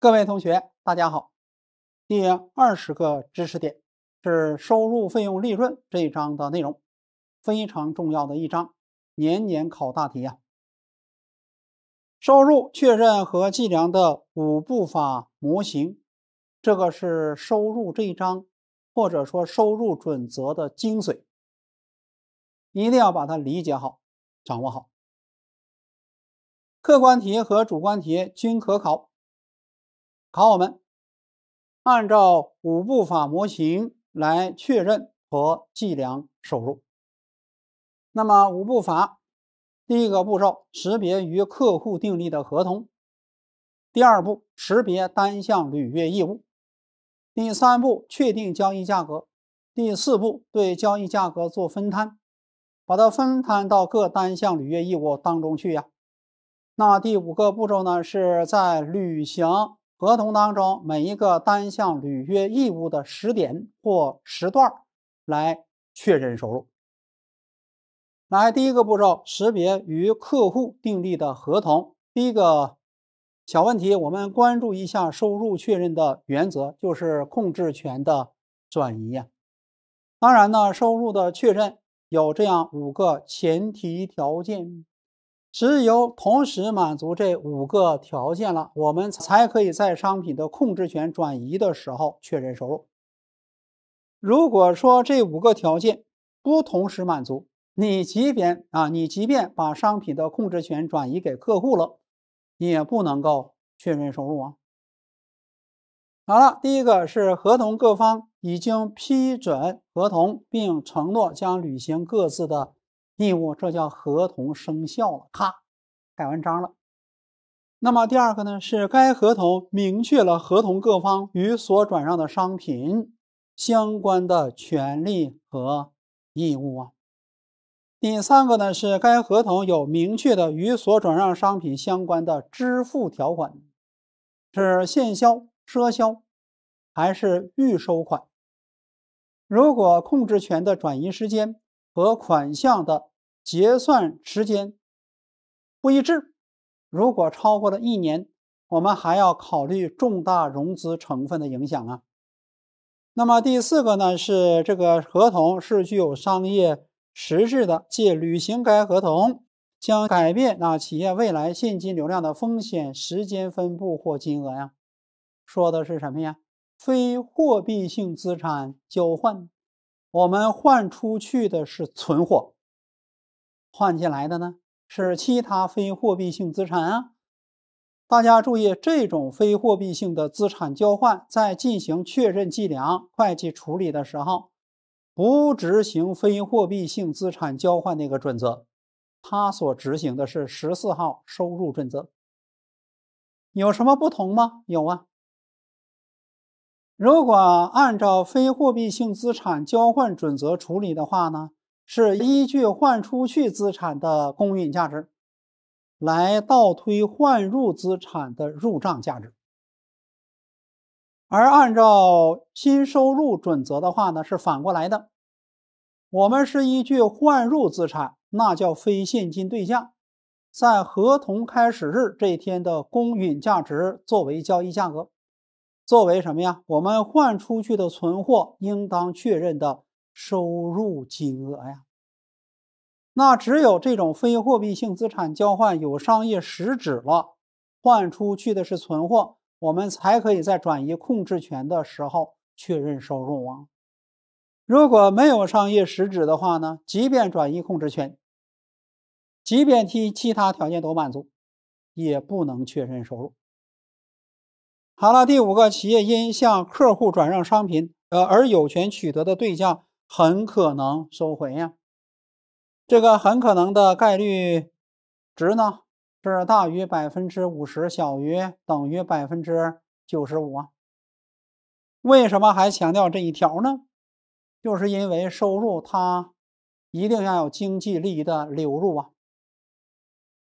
各位同学，大家好。第二十个知识点是收入、费用、利润这一章的内容，非常重要的一章，年年考大题呀。收入确认和计量的五步法模型，这个是收入这一章或者说收入准则的精髓，一定要把它理解好、掌握好。客观题和主观题均可考。考我们按照五步法模型来确认和计量收入。那么五步法第一个步骤识别与客户订立的合同，第二步识别单项履约义务，第三步确定交易价格，第四步对交易价格做分摊，把它分摊到各单项履约义务当中去呀。那第五个步骤呢是在履行。合同当中每一个单项履约义务的时点或时段来确认收入。来，第一个步骤，识别与客户订立的合同。第一个小问题，我们关注一下收入确认的原则，就是控制权的转移呀。当然呢，收入的确认有这样五个前提条件。只有同时满足这五个条件了，我们才可以在商品的控制权转移的时候确认收入。如果说这五个条件不同时满足，你即便啊，你即便把商品的控制权转移给客户了，也不能够确认收入啊。好了，第一个是合同各方已经批准合同，并承诺将履行各自的。义务，这叫合同生效了，咔，盖完章了。那么第二个呢，是该合同明确了合同各方与所转让的商品相关的权利和义务啊。第三个呢，是该合同有明确的与所转让商品相关的支付条款，是现销、赊销还是预收款？如果控制权的转移时间和款项的结算时间不一致，如果超过了一年，我们还要考虑重大融资成分的影响啊。那么第四个呢，是这个合同是具有商业实质的，借履行该合同将改变那企业未来现金流量的风险、时间分布或金额呀。说的是什么呀？非货币性资产交换，我们换出去的是存货。换进来的呢是其他非货币性资产啊！大家注意，这种非货币性的资产交换在进行确认计量会计处理的时候，不执行非货币性资产交换那个准则，它所执行的是十四号收入准则。有什么不同吗？有啊。如果按照非货币性资产交换准则处理的话呢？是依据换出去资产的公允价值来倒推换入资产的入账价值，而按照新收入准则的话呢，是反过来的。我们是依据换入资产，那叫非现金对象，在合同开始日这一天的公允价值作为交易价格，作为什么呀？我们换出去的存货应当确认的。收入金额呀，那只有这种非货币性资产交换有商业实质了，换出去的是存货，我们才可以在转移控制权的时候确认收入啊。如果没有商业实质的话呢，即便转移控制权，即便其其他条件都满足，也不能确认收入。好了，第五个，企业因向客户转让商品，呃，而有权取得的对价。很可能收回呀，这个很可能的概率值呢是大于百分之五十，小于等于百分之九十五啊。为什么还强调这一条呢？就是因为收入它一定要有经济利益的流入啊，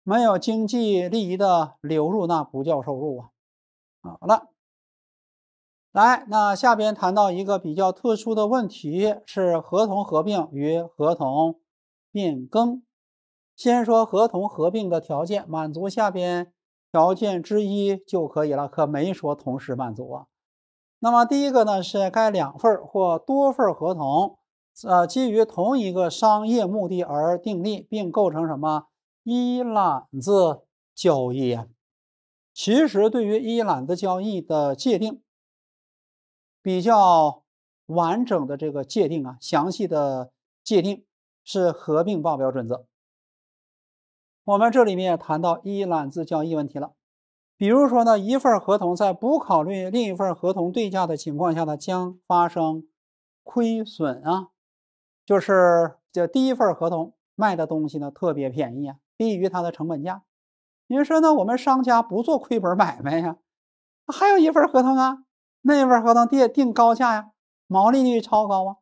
没有经济利益的流入，那不叫收入啊。好了。来，那下边谈到一个比较特殊的问题是合同合并与合同变更。先说合同合并的条件，满足下边条件之一就可以了，可没说同时满足啊。那么第一个呢，是该两份或多份合同，呃，基于同一个商业目的而订立，并构成什么一揽子交易啊？其实对于一揽子交易的界定。比较完整的这个界定啊，详细的界定是合并报表准则。我们这里面也谈到一揽子交易问题了。比如说呢，一份合同在不考虑另一份合同对价的情况下呢，将发生亏损啊，就是这第一份合同卖的东西呢特别便宜啊，低于它的成本价。你说呢？我们商家不做亏本买卖呀，还有一份合同啊。那份合同定定高价呀，毛利率超高啊！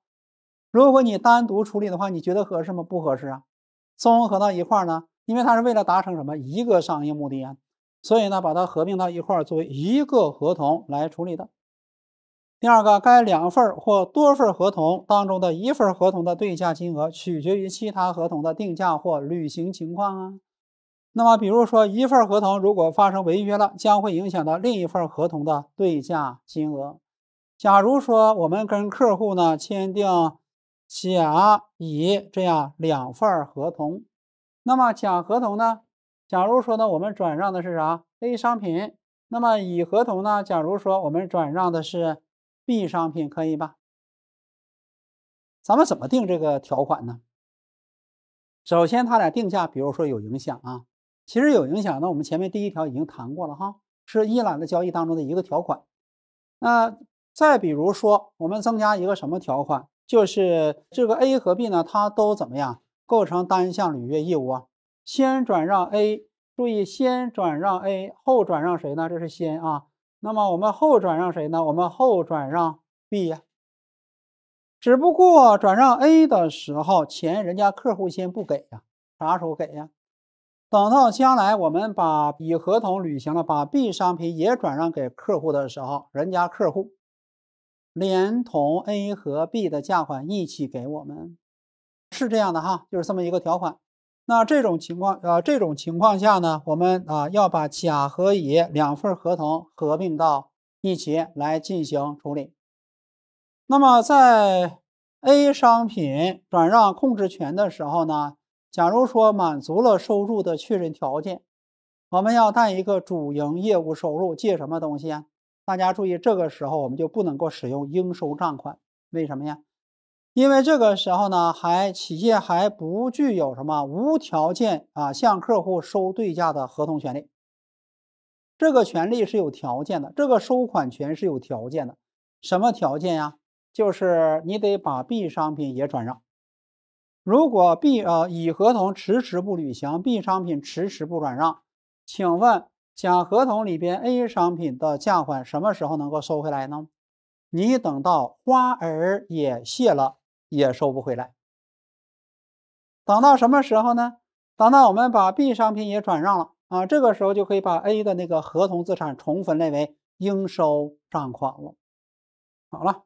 如果你单独处理的话，你觉得合适吗？不合适啊！综合到一块儿呢，因为它是为了达成什么一个商业目的啊，所以呢，把它合并到一块儿作为一个合同来处理的。第二个，该两份或多份合同当中的一份合同的对价金额取决于其他合同的定价或履行情况啊。那么，比如说一份合同如果发生违约了，将会影响到另一份合同的对价金额。假如说我们跟客户呢签订甲、乙这样两份合同，那么甲合同呢，假如说呢我们转让的是啥 A 商品，那么乙合同呢，假如说我们转让的是 B 商品，可以吧？咱们怎么定这个条款呢？首先，它俩定价，比如说有影响啊。其实有影响呢，我们前面第一条已经谈过了哈，是一揽的交易当中的一个条款。那再比如说，我们增加一个什么条款，就是这个 A 和 B 呢，它都怎么样构成单项履约义务啊？先转让 A，注意先转让 A，后转让谁呢？这是先啊。那么我们后转让谁呢？我们后转让 B 呀。只不过转让 A 的时候，钱人家客户先不给呀，啥时候给呀？等到将来我们把乙合同履行了，把 B 商品也转让给客户的时候，人家客户连同 A 和 B 的价款一起给我们，是这样的哈，就是这么一个条款。那这种情况，呃，这种情况下呢，我们啊要把甲和乙两份合同合并到一起来进行处理。那么在 A 商品转让控制权的时候呢？假如说满足了收入的确认条件，我们要带一个主营业务收入，借什么东西啊？大家注意，这个时候我们就不能够使用应收账款，为什么呀？因为这个时候呢，还企业还不具有什么无条件啊向客户收对价的合同权利，这个权利是有条件的，这个收款权是有条件的，什么条件呀？就是你得把 B 商品也转让。如果 B 啊乙合同迟迟不履行，B 商品迟迟不转让，请问甲合同里边 A 商品的价款什么时候能够收回来呢？你等到花儿也谢了也收不回来，等到什么时候呢？等到我们把 B 商品也转让了啊，这个时候就可以把 A 的那个合同资产重分类为应收账款了。好了。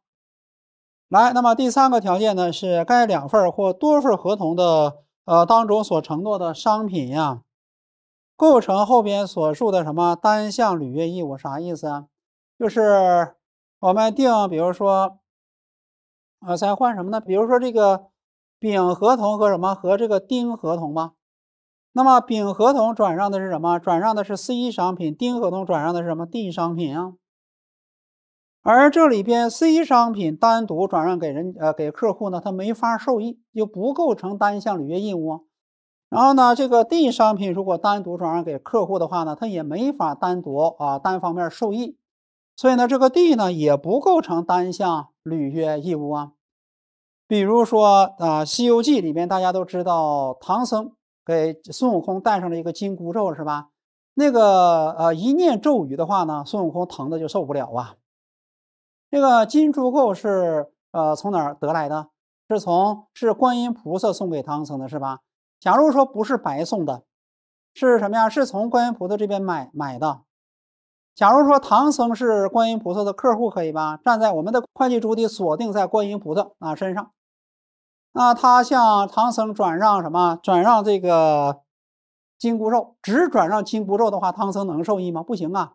来，那么第三个条件呢？是该两份或多份合同的呃当中所承诺的商品呀，构成后边所述的什么单项履约义务？啥意思啊？就是我们定，比如说，呃，在换什么呢？比如说这个丙合同和什么和这个丁合同吗？那么丙合同转让的是什么？转让的是 C 商品，丁合同转让的是什么？D 商品啊？而这里边 C 商品单独转让给人呃给客户呢，他没法受益，就不构成单项履约义务啊。然后呢，这个 D 商品如果单独转让给客户的话呢，他也没法单独啊单方面受益，所以呢，这个 D 呢也不构成单项履约义务啊。比如说啊，《西游记》里面大家都知道，唐僧给孙悟空戴上了一个紧箍咒是吧？那个呃，一念咒语的话呢，孙悟空疼的就受不了啊。这个金猪垢是呃从哪儿得来的？是从是观音菩萨送给唐僧的，是吧？假如说不是白送的，是什么呀？是从观音菩萨这边买买的。假如说唐僧是观音菩萨的客户，可以吧？站在我们的会计主体锁定在观音菩萨啊身上，那他向唐僧转让什么？转让这个金箍咒。只转让金箍咒的话，唐僧能受益吗？不行啊，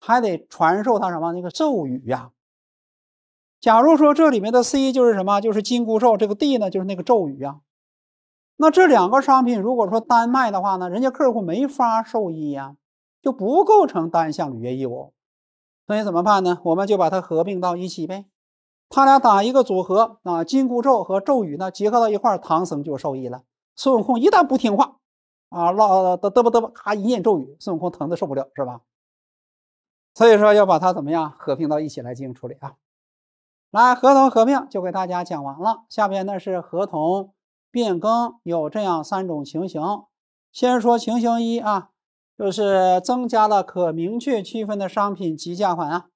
还得传授他什么那个咒语呀。假如说这里面的 C 就是什么，就是金箍咒，这个 D 呢就是那个咒语啊。那这两个商品如果说单卖的话呢，人家客户没法受益呀，就不构成单项履约义务。所以怎么办呢？我们就把它合并到一起呗，他俩打一个组合啊，金箍咒和咒语呢结合到一块唐僧就受益了。孙悟空一旦不听话啊，唠得嘚不嘚不咔一念咒语，孙悟空疼的受不了，是吧？所以说要把它怎么样合并到一起来进行处理啊。来，合同合并就给大家讲完了。下面呢是合同变更，有这样三种情形。先说情形一啊，就是增加了可明确区分的商品及价款啊，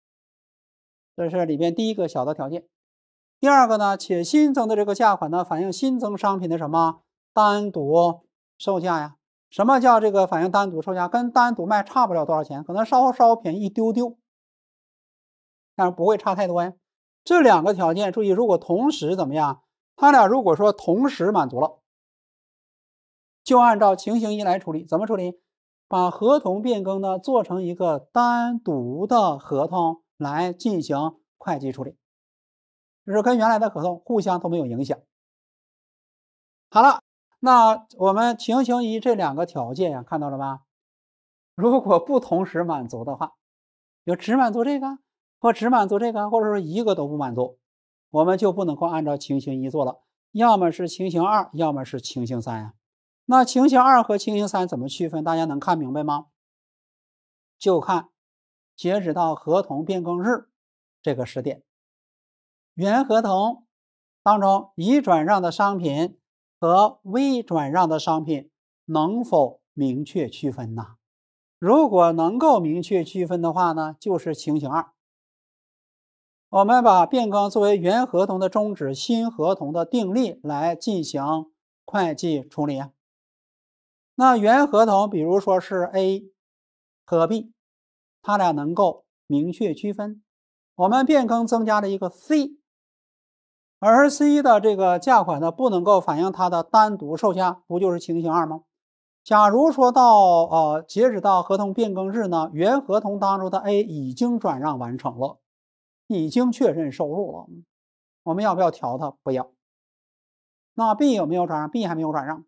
这是里边第一个小的条件。第二个呢，且新增的这个价款呢，反映新增商品的什么单独售价呀？什么叫这个反映单独售价？跟单独卖差不了多少钱，可能稍稍便宜一丢丢，但是不会差太多呀。这两个条件注意，如果同时怎么样？它俩如果说同时满足了，就按照情形一来处理。怎么处理？把合同变更呢做成一个单独的合同来进行会计处理，就是跟原来的合同互相都没有影响。好了，那我们情形一这两个条件呀，看到了吧？如果不同时满足的话，就只满足这个。或只满足这个，或者说一个都不满足，我们就不能够按照情形一做了。要么是情形二，要么是情形三呀。那情形二和情形三怎么区分？大家能看明白吗？就看截止到合同变更日这个时点，原合同当中已转让的商品和未转让的商品能否明确区分呢？如果能够明确区分的话呢，就是情形二。我们把变更作为原合同的终止、新合同的订立来进行会计处理。那原合同，比如说是 A 和 B，它俩能够明确区分。我们变更增加了一个 C，而 C 的这个价款呢，不能够反映它的单独售价，不就是情形二吗？假如说到呃，截止到合同变更日呢，原合同当中的 A 已经转让完成了。已经确认收入了，我们要不要调它？不要。那 B 有没有转让？B 还没有转让。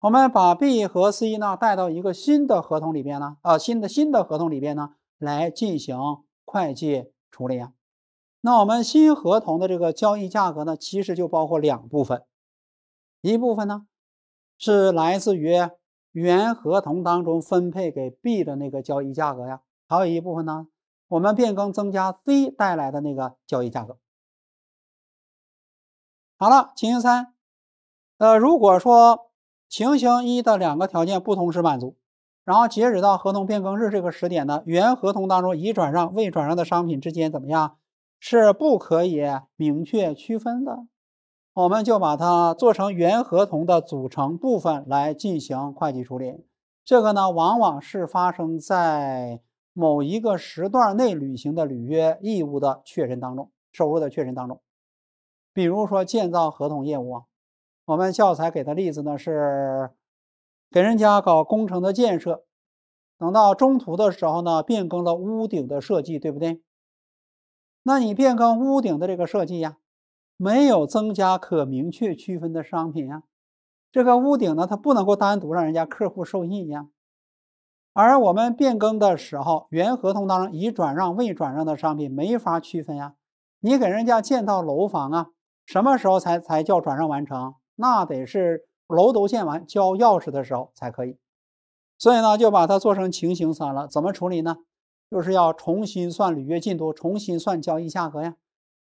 我们把 B 和 C 呢带到一个新的合同里边呢？啊，新的新的合同里边呢来进行会计处理啊。那我们新合同的这个交易价格呢，其实就包括两部分，一部分呢是来自于原合同当中分配给 B 的那个交易价格呀，还有一部分呢，我们变更增加 C 带来的那个交易价格。好了，情形三，呃，如果说情形一的两个条件不同时满足，然后截止到合同变更日这个时点呢，原合同当中已转让未转让的商品之间怎么样是不可以明确区分的，我们就把它做成原合同的组成部分来进行会计处理。这个呢，往往是发生在。某一个时段内履行的履约义务的确认当中，收入的确认当中，比如说建造合同业务啊，我们教材给的例子呢是给人家搞工程的建设，等到中途的时候呢，变更了屋顶的设计，对不对？那你变更屋顶的这个设计呀，没有增加可明确区分的商品呀，这个屋顶呢，它不能够单独让人家客户受益呀。而我们变更的时候，原合同当中已转让未转让的商品没法区分呀。你给人家建造楼房啊，什么时候才才叫转让完成？那得是楼都建完交钥匙的时候才可以。所以呢，就把它做成情形三了。怎么处理呢？就是要重新算履约进度，重新算交易价格呀。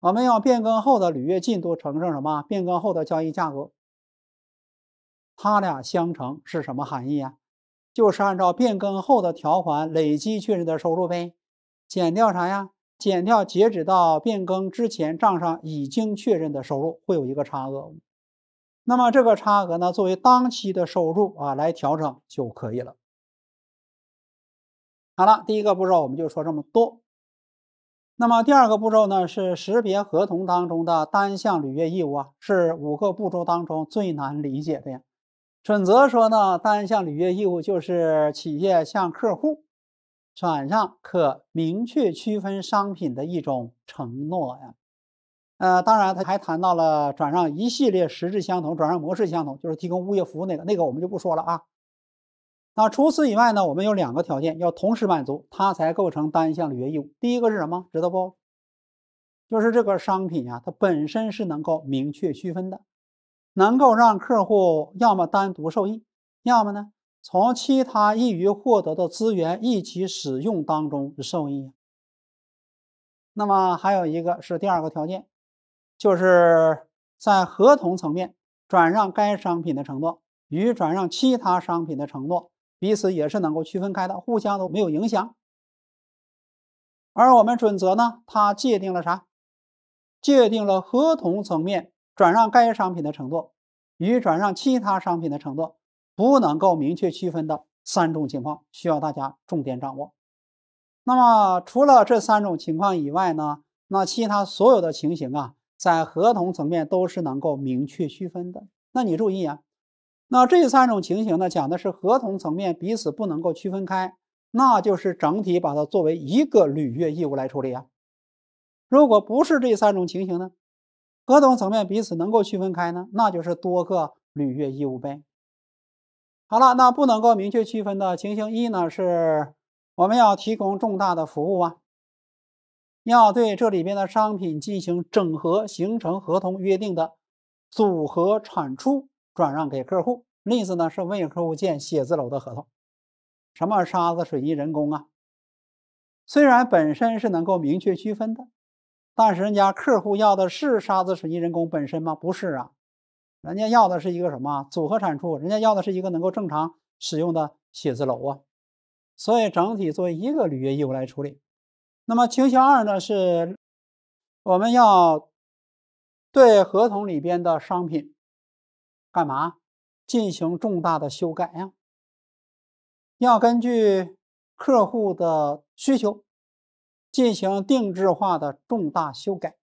我们要变更后的履约进度乘上什么？变更后的交易价格，它俩相乘是什么含义呀？就是按照变更后的条款累计确认的收入呗，减掉啥呀？减掉截止到变更之前账上已经确认的收入，会有一个差额。那么这个差额呢，作为当期的收入啊来调整就可以了。好了，第一个步骤我们就说这么多。那么第二个步骤呢，是识别合同当中的单项履约义务啊，是五个步骤当中最难理解的呀。准则说呢，单项履约义务就是企业向客户转让可明确区分商品的一种承诺呀。呃，当然，他还谈到了转让一系列实质相同、转让模式相同，就是提供物业服务那个那个我们就不说了啊。那除此以外呢，我们有两个条件要同时满足，它才构成单项履约义务。第一个是什么？知道不？就是这个商品呀，它本身是能够明确区分的。能够让客户要么单独受益，要么呢从其他易于获得的资源一起使用当中受益。那么还有一个是第二个条件，就是在合同层面转让该商品的承诺与转让其他商品的承诺彼此也是能够区分开的，互相都没有影响。而我们准则呢，它界定了啥？界定了合同层面。转让该商品的承诺与转让其他商品的承诺不能够明确区分的三种情况，需要大家重点掌握。那么除了这三种情况以外呢？那其他所有的情形啊，在合同层面都是能够明确区分的。那你注意啊，那这三种情形呢，讲的是合同层面彼此不能够区分开，那就是整体把它作为一个履约义务来处理啊。如果不是这三种情形呢？合同层面彼此能够区分开呢，那就是多个履约义务呗。好了，那不能够明确区分的情形一呢，是我们要提供重大的服务啊，要对这里边的商品进行整合，形成合同约定的组合产出，转让给客户。例子呢是为客户建写字楼的合同，什么沙子、水泥、人工啊，虽然本身是能够明确区分的。但是人家客户要的是沙子水泥人工本身吗？不是啊，人家要的是一个什么组合产出？人家要的是一个能够正常使用的写字楼啊。所以整体作为一个履约义务来处理。那么情形二呢？是我们要对合同里边的商品干嘛进行重大的修改呀？要根据客户的需求。进行定制化的重大修改，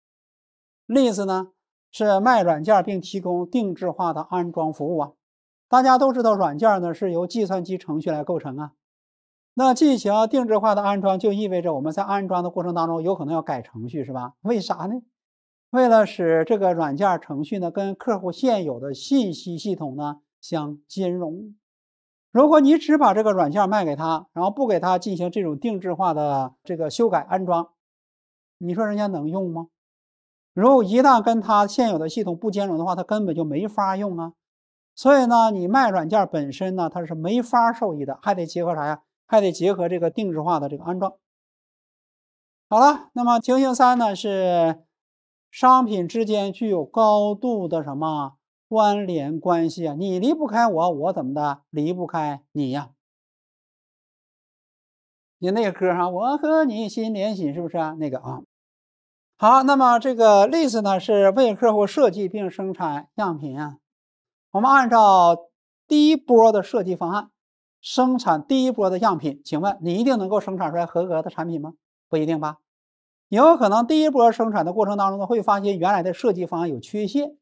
例子呢是卖软件并提供定制化的安装服务啊。大家都知道软件呢是由计算机程序来构成啊。那进行定制化的安装，就意味着我们在安装的过程当中有可能要改程序是吧？为啥呢？为了使这个软件程序呢跟客户现有的信息系统呢相兼容。如果你只把这个软件卖给他，然后不给他进行这种定制化的这个修改安装，你说人家能用吗？如果一旦跟他现有的系统不兼容的话，他根本就没法用啊。所以呢，你卖软件本身呢，它是没法受益的，还得结合啥呀？还得结合这个定制化的这个安装。好了，那么情形三呢，是商品之间具有高度的什么？关联关系啊，你离不开我，我怎么的离不开你呀？你那个歌啊，我和你心连心，是不是啊？那个啊，好，那么这个例子呢，是为客户设计并生产样品啊。我们按照第一波的设计方案生产第一波的样品，请问你一定能够生产出来合格的产品吗？不一定吧，有可能第一波生产的过程当中呢，会发现原来的设计方案有缺陷。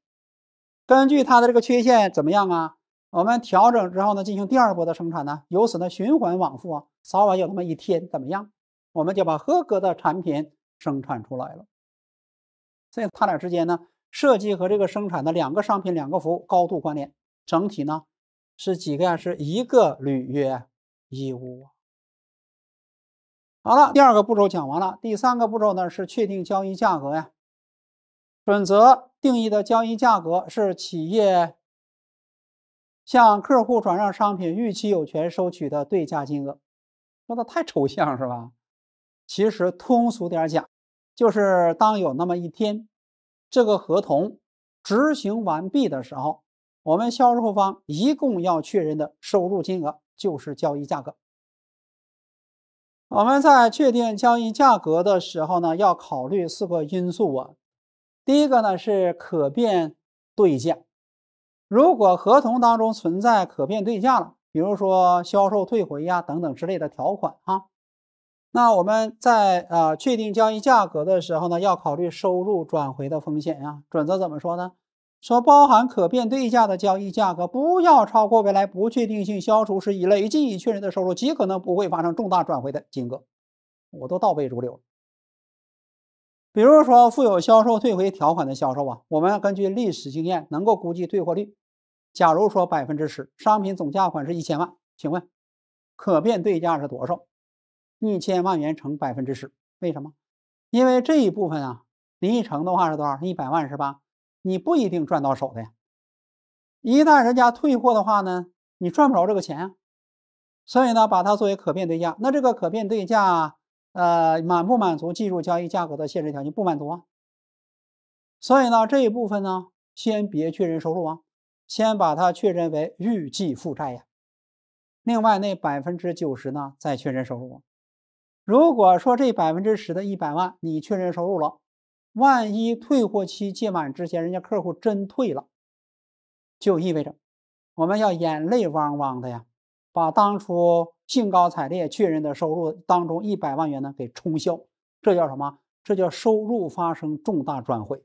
根据它的这个缺陷怎么样啊？我们调整之后呢，进行第二波的生产呢，由此呢循环往复啊，早晚有那么一天怎么样？我们就把合格的产品生产出来了。所以，他俩之间呢，设计和这个生产的两个商品、两个服务高度关联，整体呢是几个呀？是一个履约义务。好了，第二个步骤讲完了，第三个步骤呢是确定交易价格呀，准则。定义的交易价格是企业向客户转让商品预期有权收取的对价金额，说的太抽象是吧？其实通俗点讲，就是当有那么一天，这个合同执行完毕的时候，我们销售方一共要确认的收入金额就是交易价格。我们在确定交易价格的时候呢，要考虑四个因素啊。第一个呢是可变对价，如果合同当中存在可变对价了，比如说销售退回呀等等之类的条款啊，那我们在啊确定交易价格的时候呢，要考虑收入转回的风险呀。准则怎么说呢？说包含可变对价的交易价格不要超过未来不确定性消除时已累计已确认的收入极可能不会发生重大转回的金额。我都倒背如流了。比如说，负有销售退回条款的销售啊，我们根据历史经验能够估计退货率。假如说百分之十，商品总价款是一千万，请问可变对价是多少？一千万元乘百分之十，为什么？因为这一部分啊，你一乘的话是多少？一百万是吧？你不一定赚到手的呀。一旦人家退货的话呢，你赚不着这个钱。所以呢，把它作为可变对价。那这个可变对价。呃，满不满足计入交易价格的限制条件？不满足啊，所以呢，这一部分呢，先别确认收入啊，先把它确认为预计负债呀。另外那百分之九十呢，再确认收入。如果说这百分之十的一百万你确认收入了，万一退货期届满之前人家客户真退了，就意味着我们要眼泪汪汪的呀。把当初兴高采烈确认的收入当中一百万元呢给冲销，这叫什么？这叫收入发生重大转回。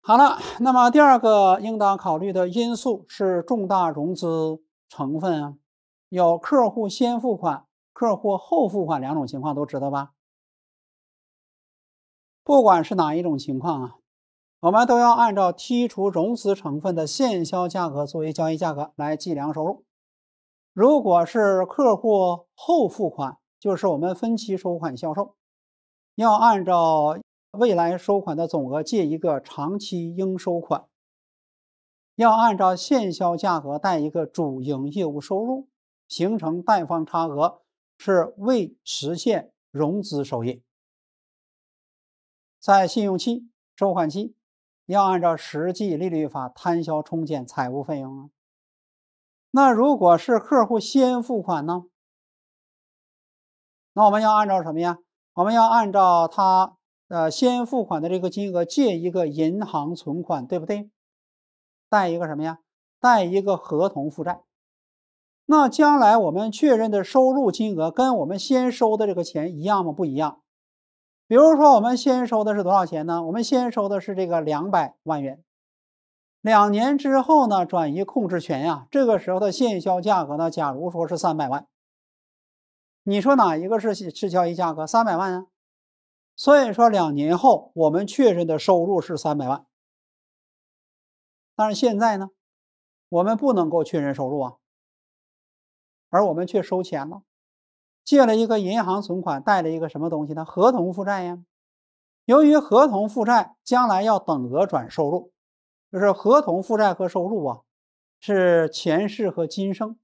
好了，那么第二个应当考虑的因素是重大融资成分，有客户先付款、客户后付款两种情况都知道吧？不管是哪一种情况啊。我们都要按照剔除融资成分的现销价格作为交易价格来计量收入。如果是客户后付款，就是我们分期收款销售，要按照未来收款的总额借一个长期应收款，要按照现销价格贷一个主营业务收入，形成贷方差额是未实现融资收益，在信用期、收款期。要按照实际利率法摊销冲减财务费用啊。那如果是客户先付款呢？那我们要按照什么呀？我们要按照他呃先付款的这个金额借一个银行存款，对不对？贷一个什么呀？贷一个合同负债。那将来我们确认的收入金额跟我们先收的这个钱一样吗？不一样。比如说，我们先收的是多少钱呢？我们先收的是这个两百万元，两年之后呢，转移控制权呀，这个时候的现销价格呢，假如说是三百万，你说哪一个是是交易价格？三百万啊，所以说两年后我们确认的收入是三百万，但是现在呢，我们不能够确认收入啊，而我们却收钱了。借了一个银行存款，贷了一个什么东西？呢？合同负债呀。由于合同负债将来要等额转收入，就是合同负债和收入啊，是前世和今生。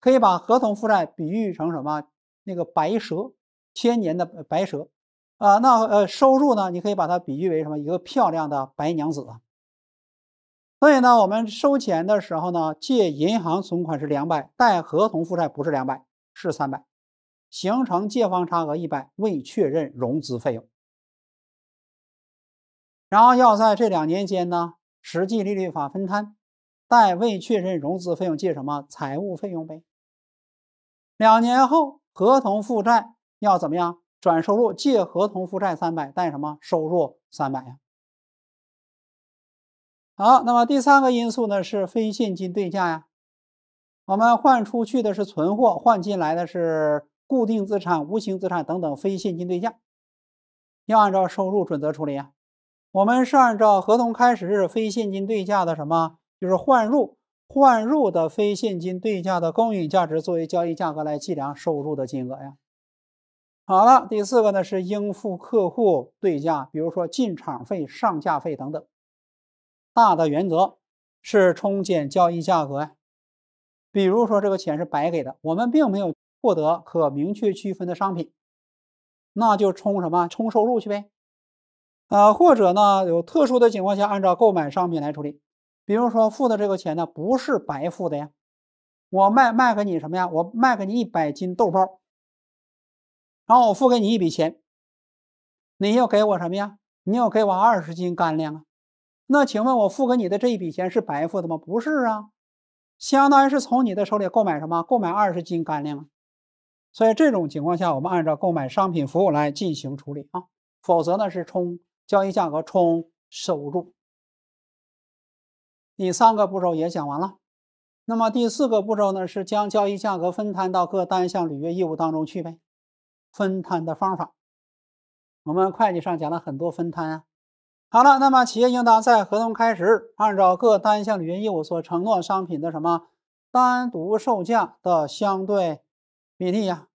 可以把合同负债比喻成什么？那个白蛇千年的白蛇啊，那呃收入呢？你可以把它比喻为什么？一个漂亮的白娘子啊。所以呢，我们收钱的时候呢，借银行存款是两百，贷合同负债不是两百，是三百。形成借方差额一百，未确认融资费用。然后要在这两年间呢，实际利率法分摊，贷未确认融资费用借什么财务费用呗。两年后合同负债要怎么样转收入借合同负债三百，贷什么收入三百呀？好，那么第三个因素呢是非现金对价呀，我们换出去的是存货，换进来的是。固定资产、无形资产等等非现金对价，要按照收入准则处理啊。我们是按照合同开始日非现金对价的什么，就是换入换入的非现金对价的公允价值作为交易价格来计量收入的金额呀。好了，第四个呢是应付客户对价，比如说进场费、上架费等等。大的原则是冲减交易价格呀。比如说这个钱是白给的，我们并没有。获得可明确区分的商品，那就冲什么冲收入去呗。呃，或者呢，有特殊的情况下，按照购买商品来处理。比如说，付的这个钱呢，不是白付的呀。我卖卖给你什么呀？我卖给你一百斤豆包，然后我付给你一笔钱，你要给我什么呀？你要给我二十斤干粮啊。那请问，我付给你的这一笔钱是白付的吗？不是啊，相当于是从你的手里购买什么？购买二十斤干粮啊。所以这种情况下，我们按照购买商品服务来进行处理啊，否则呢是冲交易价格冲收入。第三个步骤也讲完了，那么第四个步骤呢是将交易价格分摊到各单项履约义务当中去呗。分摊的方法，我们会计上讲了很多分摊啊。好了，那么企业应当在合同开始，按照各单项履约义务所承诺商品的什么单独售价的相对比例呀。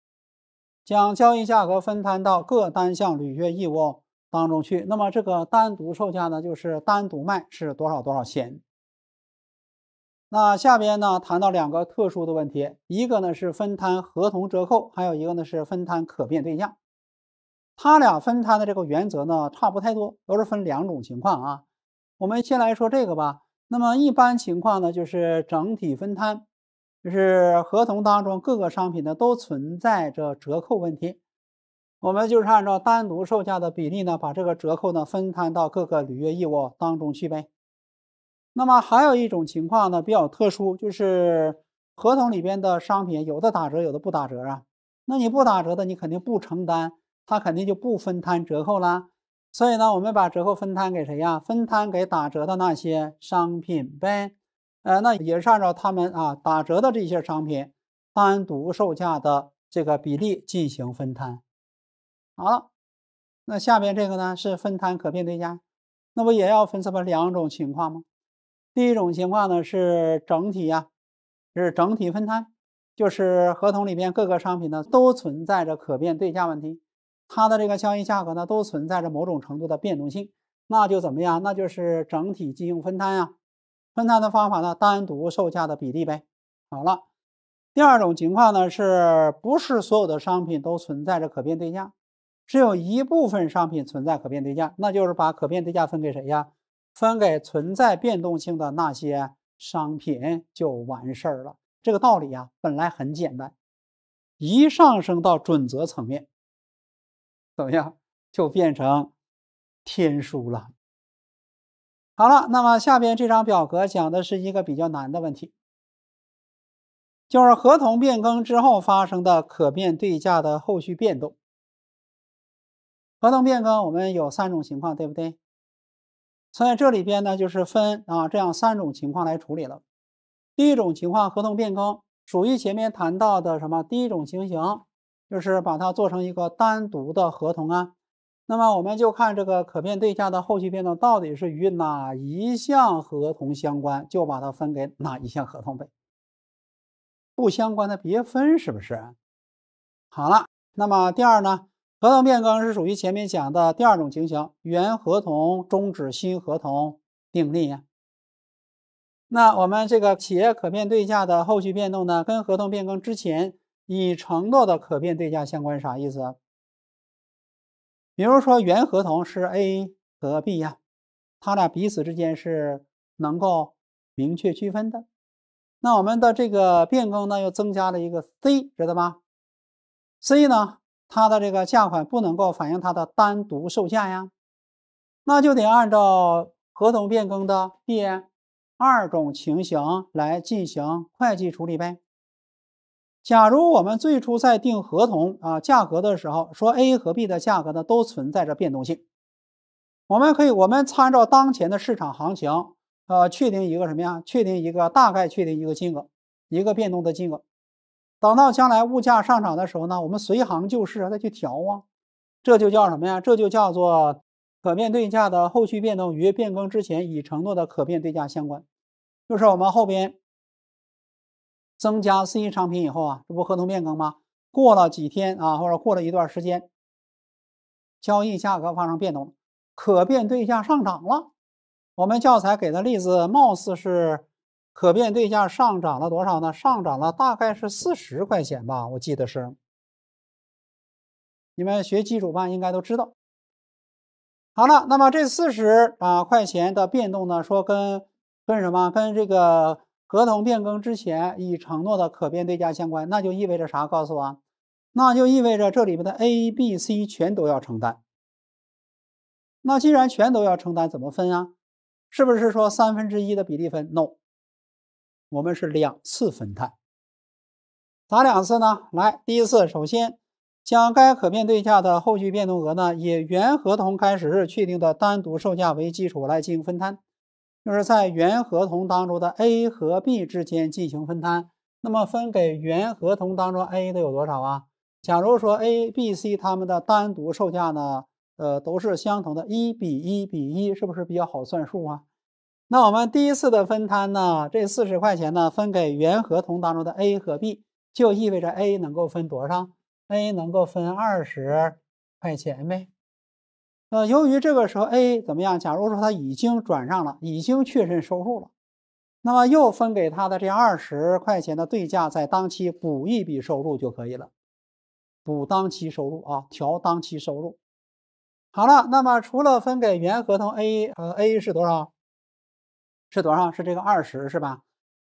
将交易价格分摊到各单项履约义务当中去。那么这个单独售价呢，就是单独卖是多少多少钱。那下边呢谈到两个特殊的问题，一个呢是分摊合同折扣，还有一个呢是分摊可变对价。它俩分摊的这个原则呢差不太多，都是分两种情况啊。我们先来说这个吧。那么一般情况呢，就是整体分摊。就是合同当中各个商品呢都存在着折扣问题，我们就是按照单独售价的比例呢把这个折扣呢分摊到各个履约义务当中去呗。那么还有一种情况呢比较特殊，就是合同里边的商品有的打折，有的不打折啊。那你不打折的，你肯定不承担，他肯定就不分摊折扣啦。所以呢，我们把折扣分摊给谁呀？分摊给打折的那些商品呗。呃，那也是按照他们啊打折的这些商品单独售价的这个比例进行分摊。好，那下边这个呢是分摊可变对价，那不也要分这么两种情况吗？第一种情况呢是整体呀，是整体分摊，就是合同里面各个商品呢都存在着可变对价问题，它的这个交易价格呢都存在着某种程度的变动性，那就怎么样？那就是整体进行分摊呀。分摊的方法呢？单独售价的比例呗。好了，第二种情况呢，是不是所有的商品都存在着可变对价？只有一部分商品存在可变对价，那就是把可变对价分给谁呀？分给存在变动性的那些商品就完事儿了。这个道理呀，本来很简单，一上升到准则层面，怎么样，就变成天书了？好了，那么下边这张表格讲的是一个比较难的问题，就是合同变更之后发生的可变对价的后续变动。合同变更我们有三种情况，对不对？所以这里边呢就是分啊这样三种情况来处理了。第一种情况，合同变更属于前面谈到的什么？第一种情形就是把它做成一个单独的合同啊。那么我们就看这个可变对价的后续变动到底是与哪一项合同相关，就把它分给哪一项合同呗。不相关的别分，是不是？好了，那么第二呢？合同变更是属于前面讲的第二种情形，原合同终止，新合同订立呀。那我们这个企业可变对价的后续变动呢，跟合同变更之前已承诺的可变对价相关，啥意思？比如说，原合同是 A 和 B 呀，它俩彼此之间是能够明确区分的。那我们的这个变更呢，又增加了一个 C，知道吧？C 呢，它的这个价款不能够反映它的单独售价呀，那就得按照合同变更的第二种情形来进行会计处理呗。假如我们最初在定合同啊价格的时候，说 A 和 B 的价格呢都存在着变动性，我们可以我们参照当前的市场行情，呃，确定一个什么呀？确定一个大概，确定一个金额，一个变动的金额。等到将来物价上涨的时候呢，我们随行就市啊，再去调啊。这就叫什么呀？这就叫做可变对价的后续变动与变更之前已承诺的可变对价相关，就是我们后边。增加 C 商品以后啊，这不合同变更吗？过了几天啊，或者过了一段时间，交易价格发生变动，可变对价上涨了。我们教材给的例子貌似是可变对价上涨了多少呢？上涨了大概是四十块钱吧，我记得是。你们学基础班应该都知道。好了，那么这四十啊块钱的变动呢，说跟跟什么？跟这个？合同变更之前已承诺的可变对价相关，那就意味着啥？告诉我，那就意味着这里面的 A、B、C 全都要承担。那既然全都要承担，怎么分啊？是不是说三分之一的比例分？No，我们是两次分摊。咋两次呢？来，第一次，首先将该可变对价的后续变动额呢，以原合同开始日确定的单独售价为基础来进行分摊。就是在原合同当中的 A 和 B 之间进行分摊，那么分给原合同当中 A 的有多少啊？假如说 A、B、C 他们的单独售价呢，呃，都是相同的，一比一比一，是不是比较好算数啊？那我们第一次的分摊呢，这四十块钱呢分给原合同当中的 A 和 B，就意味着 A 能够分多少？A 能够分二十块钱呗。呃，由于这个时候 A 怎么样？假如说他已经转让了，已经确认收入了，那么又分给他的这二十块钱的对价，在当期补一笔收入就可以了，补当期收入啊，调当期收入。好了，那么除了分给原合同 A，呃，A 是多少？是多少？是这个二十，是吧？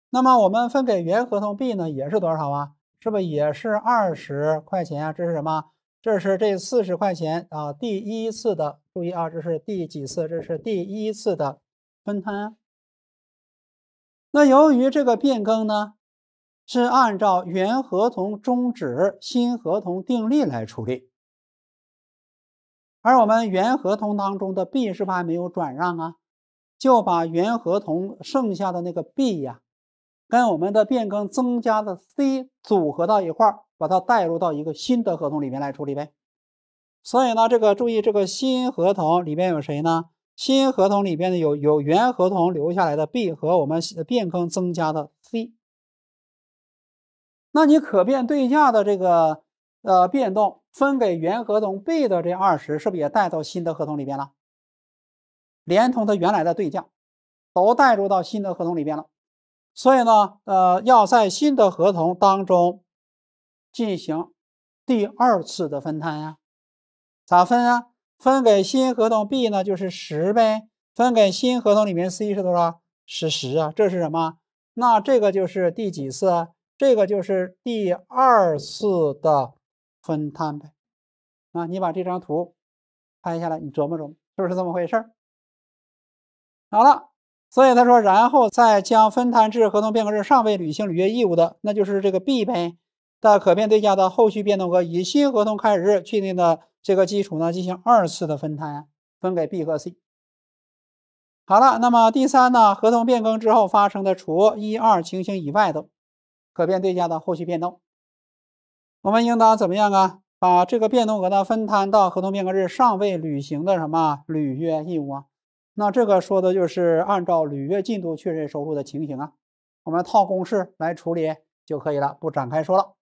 那么我们分给原合同 B 呢，也是多少啊？是不是也是二十块钱啊？这是什么？这是这四十块钱啊，第一次的注意啊，这是第几次？这是第一次的分摊。那由于这个变更呢，是按照原合同终止、新合同订立来处理。而我们原合同当中的 B 是不是还没有转让啊？就把原合同剩下的那个 B 呀。跟我们的变更增加的 C 组合到一块儿，把它带入到一个新的合同里面来处理呗。所以呢，这个注意，这个新合同里边有谁呢？新合同里边呢有有原合同留下来的 B 和我们变更增加的 C。那你可变对价的这个呃变动分给原合同 B 的这二十，是不是也带到新的合同里边了？连同它原来的对价都带入到新的合同里边了。所以呢，呃，要在新的合同当中进行第二次的分摊呀？咋分啊？分给新合同 B 呢，就是十呗。分给新合同里面 C 是多少？是十啊。这是什么？那这个就是第几次？这个就是第二次的分摊呗。啊，你把这张图拍下来，你琢磨琢磨，是不是这么回事儿？好了。所以他说，然后再将分摊至合同变更日尚未履行履约义务的，那就是这个 B 呗的可变对价的后续变动额，以新合同开始日确定的这个基础呢，进行二次的分摊，分给 B 和 C。好了，那么第三呢，合同变更之后发生的除一二情形以外的可变对价的后续变动，我们应当怎么样啊？把这个变动额呢分摊到合同变更日尚未履行的什么履约义务啊？那这个说的就是按照履约进度确认收入的情形啊，我们套公式来处理就可以了，不展开说了。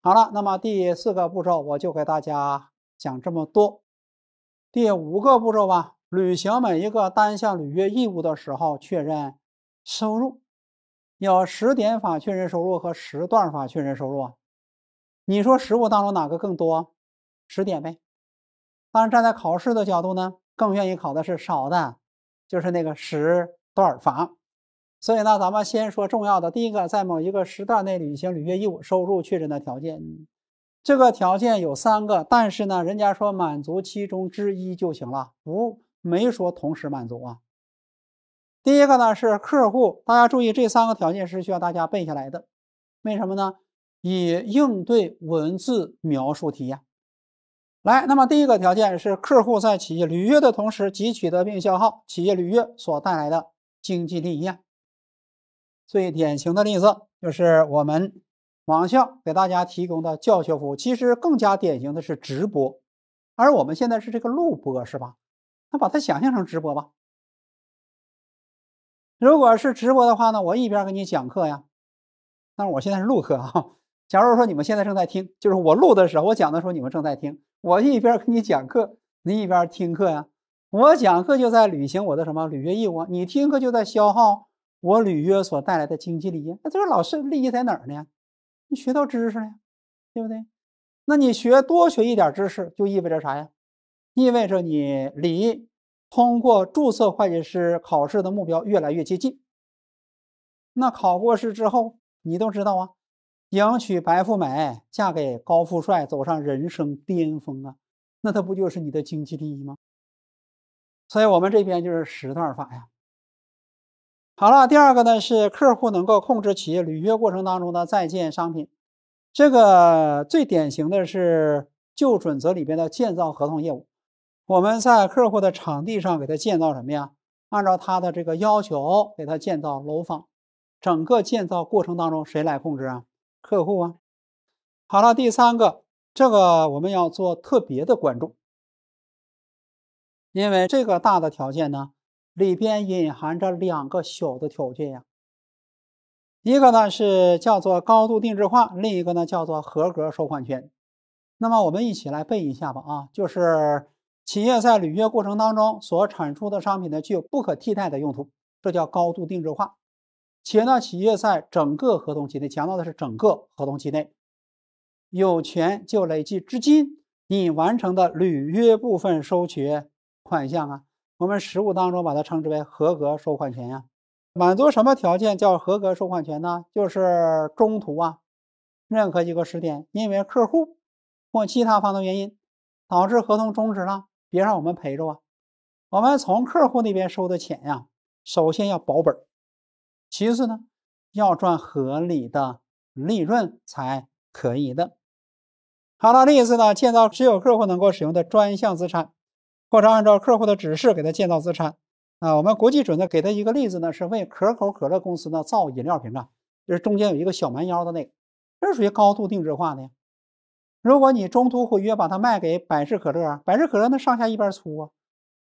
好了，那么第四个步骤我就给大家讲这么多。第五个步骤吧，履行每一个单项履约义务的时候确认收入，要十点法确认收入和十段法确认收入啊。你说实务当中哪个更多？十点呗。但是站在考试的角度呢，更愿意考的是少的。就是那个时段房，所以呢，咱们先说重要的。第一个，在某一个时段内履行履约义务，收入确认的条件，这个条件有三个，但是呢，人家说满足其中之一就行了，不没说同时满足啊。第一个呢是客户，大家注意这三个条件是需要大家背下来的，为什么呢？以应对文字描述题呀。来，那么第一个条件是客户在企业履约的同时，汲取的并消耗企业履约所带来的经济利益啊。最典型的例子就是我们网校给大家提供的教学服务。其实更加典型的是直播，而我们现在是这个录播，是吧？那把它想象成直播吧。如果是直播的话呢，我一边给你讲课呀。但是我现在是录课啊。假如说你们现在正在听，就是我录的时候，我讲的时候，你们正在听。我一边给你讲课，你一边听课呀。我讲课就在履行我的什么履约义务，你听课就在消耗我履约所带来的经济利益。那这个老师，利益在哪儿呢？你学到知识呀，对不对？那你学多学一点知识，就意味着啥呀？意味着你离通过注册会计师考试的目标越来越接近。那考过试之后，你都知道啊。迎娶白富美，嫁给高富帅，走上人生巅峰啊！那他不就是你的经济利益吗？所以，我们这边就是十段法呀。好了，第二个呢是客户能够控制企业履约过程当中的在建商品，这个最典型的是旧准则里边的建造合同业务。我们在客户的场地上给他建造什么呀？按照他的这个要求给他建造楼房，整个建造过程当中谁来控制啊？客户啊，好了，第三个，这个我们要做特别的关注，因为这个大的条件呢，里边隐含着两个小的条件呀。一个呢是叫做高度定制化，另一个呢叫做合格收款权。那么我们一起来背一下吧啊，就是企业在履约过程当中所产出的商品呢具有不可替代的用途，这叫高度定制化。且呢，企业在整个合同期内强调的是整个合同期内有权就累计至今你完成的履约部分收取款项啊。我们实务当中把它称之为合格收款权呀。满足什么条件叫合格收款权呢？就是中途啊，任何一个时点，因为客户或其他方的原因导致合同终止了，别让我们赔着啊。我们从客户那边收的钱呀，首先要保本。其次呢，要赚合理的利润才可以的。好了，这一次呢，建造只有客户能够使用的专项资产，或者按照客户的指示给他建造资产。啊，我们国际准则给他一个例子呢，是为可口可乐公司呢造饮料瓶啊，就是中间有一个小蛮腰的那个，这属于高度定制化的呀。如果你中途毁约把它卖给百事可乐，百事可乐那上下一边粗啊，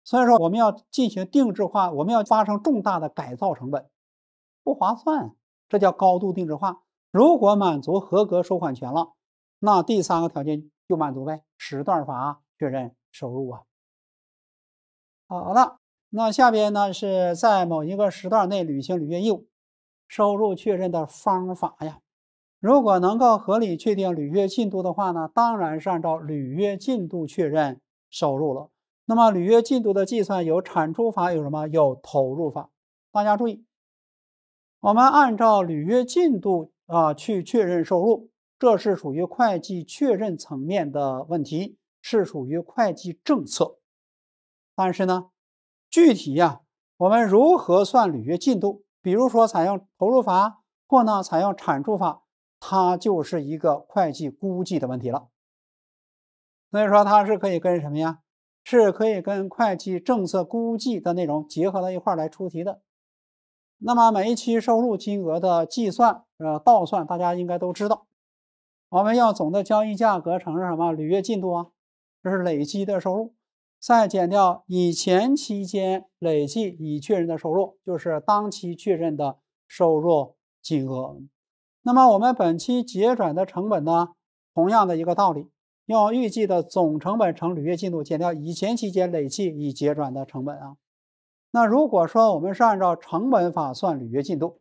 所以说我们要进行定制化，我们要发生重大的改造成本。不划算，这叫高度定制化。如果满足合格收款权了，那第三个条件就满足呗。时段法确认收入啊。好了，那下边呢是在某一个时段内履行履约义务，收入确认的方法呀。如果能够合理确定履约进度的话呢，当然是按照履约进度确认收入了。那么履约进度的计算有产出法，有什么？有投入法。大家注意。我们按照履约进度啊去确认收入，这是属于会计确认层面的问题，是属于会计政策。但是呢，具体呀，我们如何算履约进度？比如说采用投入法或呢采用产出法，它就是一个会计估计的问题了。所以说它是可以跟什么呀？是可以跟会计政策估计的内容结合到一块来出题的。那么每一期收入金额的计算，呃，倒算，大家应该都知道。我们要总的交易价格乘上什么？履约进度啊，这是累积的收入，再减掉以前期间累计已确认的收入，就是当期确认的收入金额。那么我们本期结转的成本呢？同样的一个道理，用预计的总成本乘履约进度，减掉以前期间累计已结转的成本啊。那如果说我们是按照成本法算履约进度，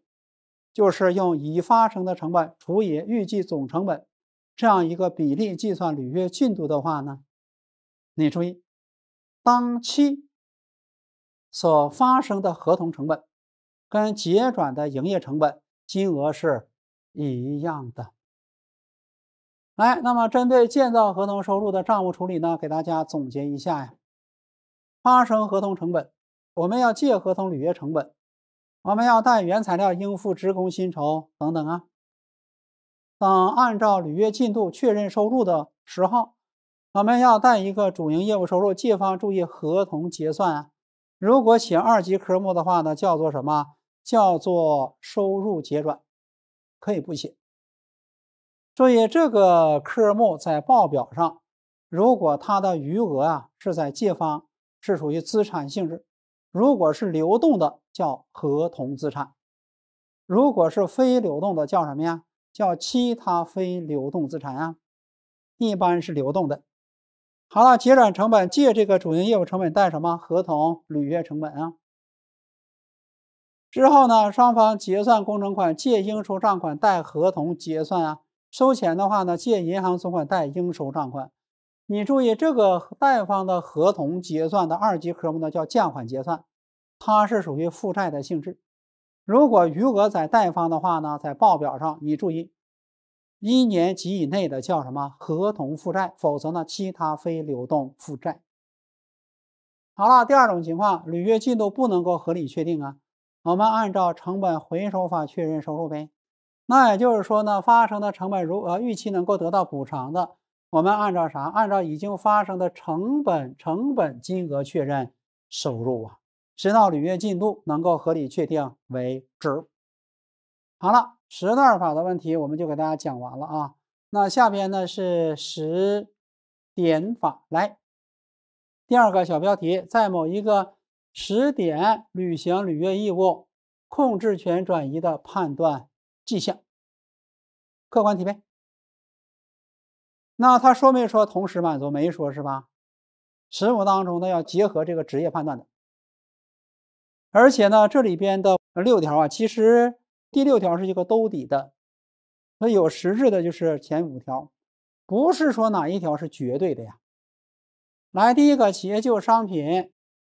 就是用已发生的成本除以预计总成本，这样一个比例计算履约进度的话呢？你注意，当期所发生的合同成本跟结转的营业成本金额是一样的。来，那么针对建造合同收入的账务处理呢，给大家总结一下呀，发生合同成本。我们要借合同履约成本，我们要贷原材料、应付职工薪酬等等啊。等按照履约进度确认收入的时候，我们要带一个主营业务收入，借方注意合同结算啊。如果写二级科目的话呢，叫做什么？叫做收入结转，可以不写。注意这个科目在报表上，如果它的余额啊是在借方，是属于资产性质。如果是流动的，叫合同资产；如果是非流动的，叫什么呀？叫其他非流动资产啊。一般是流动的。好了，结转成本，借这个主营业务成本，贷什么？合同履约成本啊。之后呢，双方结算工程款，借应收账款，贷合同结算啊。收钱的话呢，借银行存款，贷应收账款。你注意这个贷方的合同结算的二级科目呢，叫价款结算，它是属于负债的性质。如果余额在贷方的话呢，在报表上你注意，一年及以内的叫什么合同负债，否则呢其他非流动负债。好了，第二种情况，履约进度不能够合理确定啊，我们按照成本回收法确认收入呗。那也就是说呢，发生的成本如呃预期能够得到补偿的。我们按照啥？按照已经发生的成本、成本金额确认收入啊，直到履约进度能够合理确定为止。好了，十段法的问题我们就给大家讲完了啊。那下边呢是十点法来，第二个小标题，在某一个时点履行履约义务，控制权转移的判断迹象，客观题呗。那他说没说同时满足？没说是吧？实务当中呢要结合这个职业判断的。而且呢，这里边的六条啊，其实第六条是一个兜底的，那有实质的就是前五条，不是说哪一条是绝对的呀。来，第一个，企业就商品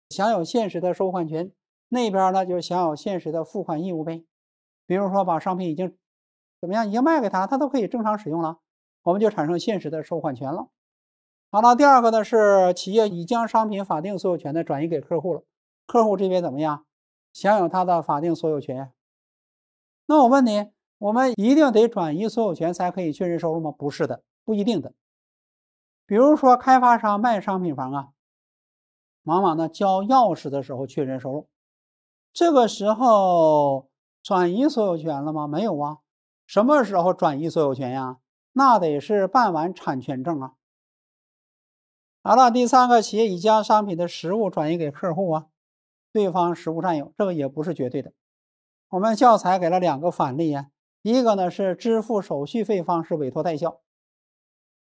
享有现实的收款权，那边呢就享有现实的付款义务呗。比如说把商品已经怎么样，已经卖给他，他都可以正常使用了。我们就产生现实的收款权了。好了，第二个呢是企业已将商品法定所有权呢转移给客户了，客户这边怎么样？享有他的法定所有权？那我问你，我们一定得转移所有权才可以确认收入吗？不是的，不一定的。比如说开发商卖商品房啊，往往呢交钥匙的时候确认收入，这个时候转移所有权了吗？没有啊，什么时候转移所有权呀？那得是办完产权证啊。好了，第三个，企业已将商品的实物转移给客户啊，对方实物占有，这个也不是绝对的。我们教材给了两个反例啊，一个呢是支付手续费方式委托代销，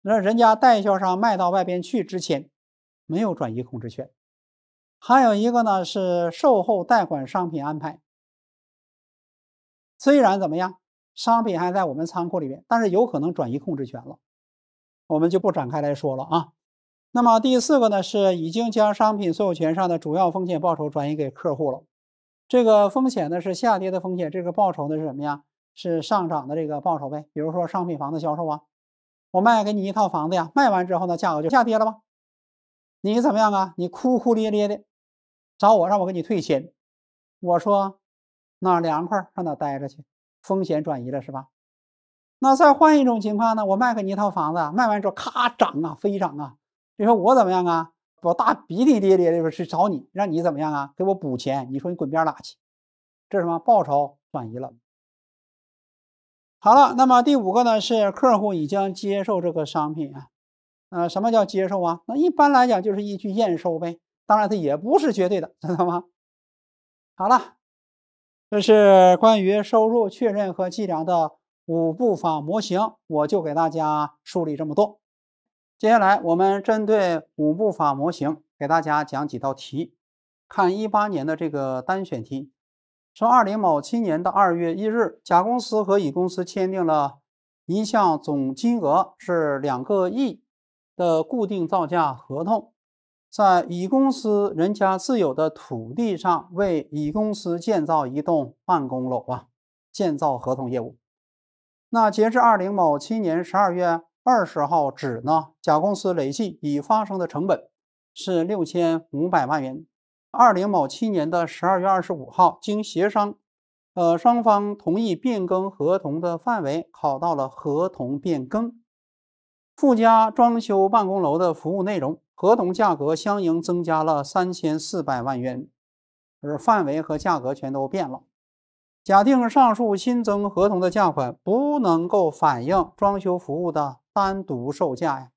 那人家代销商卖到外边去之前，没有转移控制权。还有一个呢是售后贷款商品安排，虽然怎么样？商品还在我们仓库里面，但是有可能转移控制权了，我们就不展开来说了啊。那么第四个呢，是已经将商品所有权上的主要风险报酬转移给客户了。这个风险呢是下跌的风险，这个报酬呢是什么呀？是上涨的这个报酬呗。比如说商品房的销售啊，我卖给你一套房子呀，卖完之后呢，价格就下跌了吧？你怎么样啊？你哭哭咧咧的，找我让我给你退钱。我说那凉快上哪待着去？风险转移了是吧？那再换一种情况呢？我卖给你一套房子，卖完之后咔涨啊，飞涨啊！你说我怎么样啊？我大鼻涕咧咧的去找你，让你怎么样啊？给我补钱！你说你滚边拉去？这什么报酬转移了？好了，那么第五个呢是客户已经接受这个商品啊？呃，什么叫接受啊？那一般来讲就是一句验收呗。当然它也不是绝对的，知道吗？好了。这是关于收入确认和计量的五步法模型，我就给大家梳理这么多。接下来，我们针对五步法模型给大家讲几道题。看一八年的这个单选题：从二零某七年的二月一日，甲公司和乙公司签订了一项总金额是两个亿的固定造价合同。在乙公司人家自有的土地上为乙公司建造一栋办公楼啊，建造合同业务。那截至二零某七年十二月二十号止呢，甲公司累计已发生的成本是六千五百万元。二零某七年的十二月二十五号，经协商，呃，双方同意变更合同的范围，考到了合同变更。附加装修办公楼的服务内容，合同价格相应增加了三千四百万元，而范围和价格全都变了。假定上述新增合同的价款不能够反映装修服务的单独售价呀，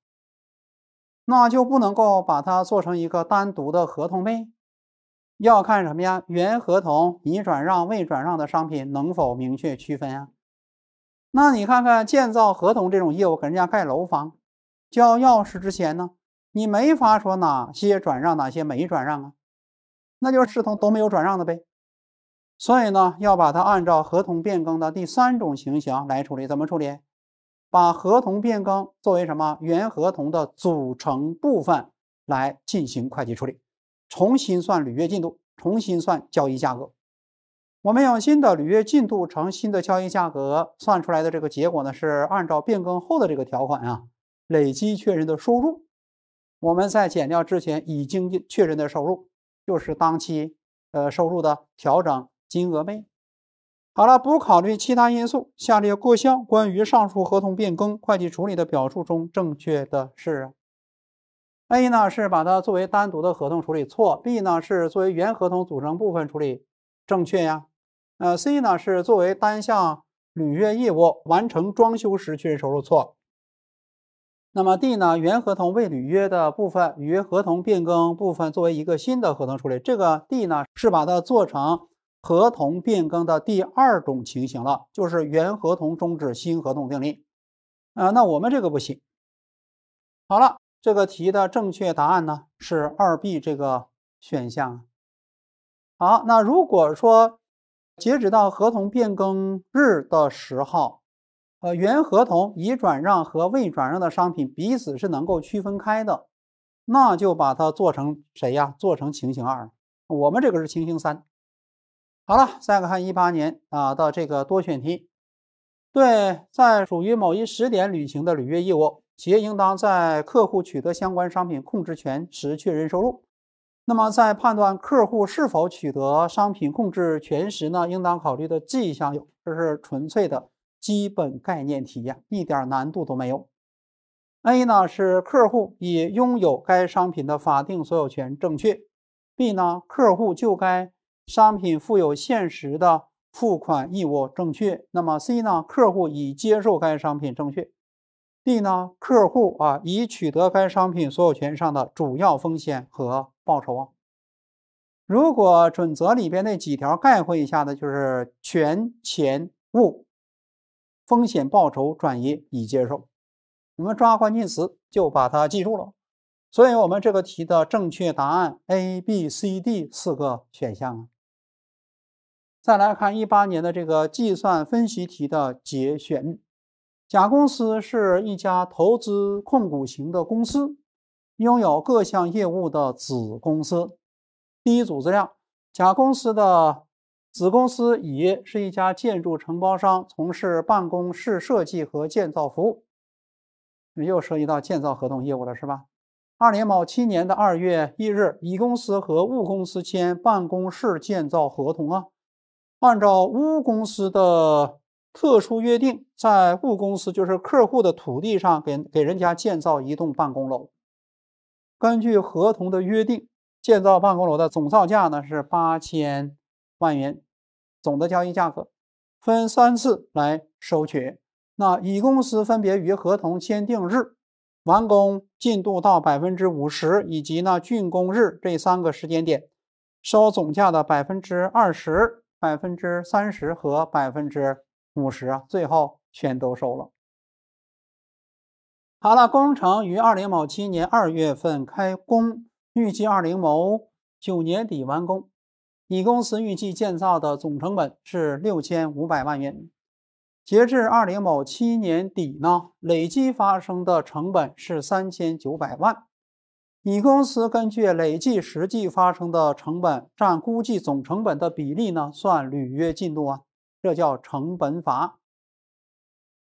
那就不能够把它做成一个单独的合同呗？要看什么呀？原合同已转让、未转让的商品能否明确区分啊？那你看看建造合同这种业务，给人家盖楼房，交钥匙之前呢，你没法说哪些转让，哪些没转让啊，那就是视同都没有转让的呗。所以呢，要把它按照合同变更的第三种情形来处理，怎么处理？把合同变更作为什么原合同的组成部分来进行会计处理，重新算履约进度，重新算交易价格。我们用新的履约进度乘新的交易价格算出来的这个结果呢，是按照变更后的这个条款啊，累积确认的收入。我们在减掉之前已经确认的收入，就是当期呃收入的调整金额呗。好了，不考虑其他因素，下列各项关于上述合同变更会计处理的表述中正确的是？A 呢是把它作为单独的合同处理，错。B 呢是作为原合同组成部分处理，正确呀。呃，C 呢是作为单项履约义务完成装修时确认收入错。那么 D 呢，原合同未履约的部分与合同变更部分作为一个新的合同处理，这个 D 呢是把它做成合同变更的第二种情形了，就是原合同终止，新合同订立。啊，那我们这个不行。好了，这个题的正确答案呢是二 B 这个选项。好，那如果说。截止到合同变更日的十号，呃，原合同已转让和未转让的商品彼此是能够区分开的，那就把它做成谁呀？做成情形二。我们这个是情形三。好了，再看一八年啊的这个多选题。对，在属于某一时点履行的履约义务，企业应当在客户取得相关商品控制权时确认收入。那么，在判断客户是否取得商品控制权时呢，应当考虑的迹象有，这是纯粹的基本概念题呀，一点难度都没有。A 呢是客户已拥有该商品的法定所有权，正确。B 呢，客户就该商品负有现实的付款义务，正确。那么 C 呢，客户已接受该商品，正确。D 呢，客户啊已取得该商品所有权上的主要风险和。报酬啊！如果准则里边那几条概括一下呢，就是权、钱、物、风险、报酬转移已接受。我们抓关键词就把它记住了。所以我们这个题的正确答案 A、B、C、D 四个选项啊。再来看一八年的这个计算分析题的节选：甲公司是一家投资控股型的公司。拥有各项业务的子公司。第一组资料：甲公司的子公司乙是一家建筑承包商，从事办公室设计和建造服务。又涉及到建造合同业务了，是吧？二零某七年的二月一日，乙公司和戊公司签办公室建造合同啊。按照戊公司的特殊约定，在戊公司就是客户的土地上给给人家建造一栋办公楼。根据合同的约定，建造办公楼的总造价呢是八千万元，总的交易价格，分三次来收取。那乙公司分别于合同签订日、完工进度到百分之五十以及呢竣工日这三个时间点，收总价的百分之二十、百分之三十和百分之五十啊，最后全都收了。好了，工程于二零某七年二月份开工，预计二零某九年底完工。乙公司预计建造的总成本是六千五百万元，截至二零某七年底呢，累计发生的成本是三千九百万。乙公司根据累计实际发生的成本占估计总成本的比例呢，算履约进度啊，这叫成本法。